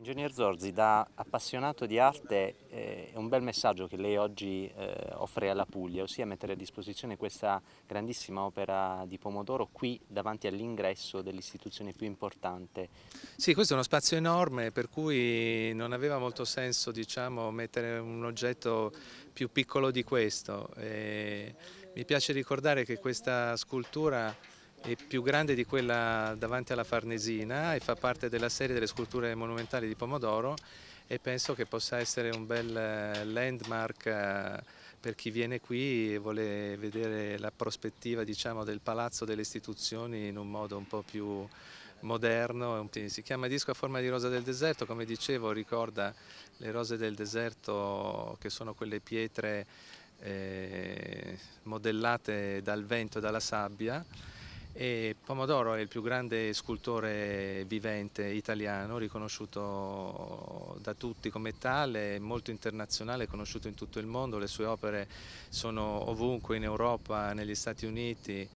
Ingegner Zorzi, da appassionato di arte, eh, è un bel messaggio che lei oggi eh, offre alla Puglia, ossia mettere a disposizione questa grandissima opera di pomodoro qui davanti all'ingresso dell'istituzione più importante. Sì, questo è uno spazio enorme per cui non aveva molto senso diciamo, mettere un oggetto più piccolo di questo. E eh, mi piace ricordare che questa scultura è più grande di quella davanti alla Farnesina e fa parte della serie delle sculture monumentali di Pomodoro e penso che possa essere un bel eh, landmark eh, per chi viene qui e vuole vedere la prospettiva diciamo, del palazzo delle istituzioni in un modo un po' più moderno, si chiama disco a forma di rosa del deserto, come dicevo ricorda le rose del deserto che sono quelle pietre eh, modellate dal vento e dalla sabbia e Pomodoro è il più grande scultore vivente italiano, riconosciuto da tutti come tale, molto internazionale, conosciuto in tutto il mondo, le sue opere sono ovunque in Europa, negli Stati Uniti,